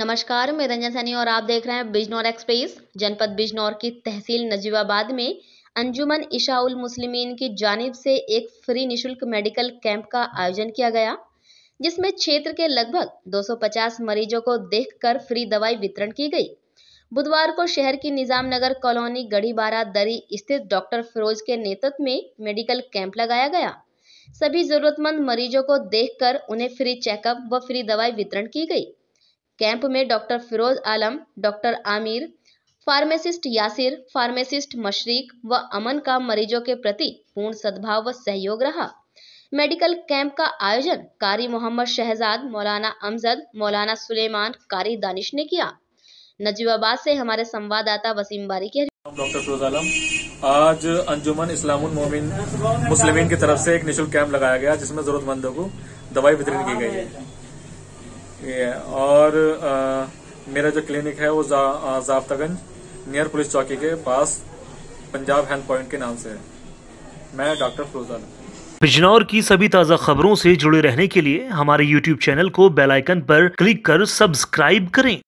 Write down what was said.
नमस्कार मैं रंजन सैनी और आप देख रहे हैं बिजनौर एक्सप्रेस जनपद बिजनौर की तहसील नजीबाबाद में अंजुमन इशाउल मुस्लिमीन की जानिब से एक फ्री निशुल्क मेडिकल कैंप का आयोजन किया गया जिसमें क्षेत्र के लगभग 250 मरीजों को देखकर फ्री दवाई वितरण की गई बुधवार को शहर की निजाम नगर कॉलोनी गढ़ीबारा दरी स्थित डॉक्टर फिरोज के नेतृत्व में मेडिकल कैंप लगाया गया सभी जरूरतमंद मरीजों को देखकर उन्हें फ्री चेकअप व फ्री दवाई वितरण की गई कैंप में doctor Firoz Alam doctor Aamir pharmacist Yasir pharmacist Mashrik व अमन का मरीजों के प्रति पूर्ण सद्भाव व सहयोग रहा मेडिकल कैंप का आयोजन कारी मोहम्मद शहजाद मौलाना अमजद मौलाना सुलेमान कारी दानिश ने किया नजीबाबाद से हमारे संवाददाता वसीम बारी के डॉक्टर फिरोज आलम आज अंजुमन इस्लामुल मोमिन मुस्लिम की तरफ से एक निशुल्क कैंप लगाया गया जिसमें जरूरतमंदों को दवाई वितरित की गई है और आ, मेरा जो क्लिनिक है वो जाफ्तागंज नियर पुलिस चौकी के पास पंजाब हेल्थ पॉइंट के नाम से है मैं डॉक्टर फरोजान बिजनौर की सभी ताज़ा खबरों से जुड़े रहने के लिए हमारे YouTube चैनल को बेल आइकन पर क्लिक कर सब्सक्राइब करें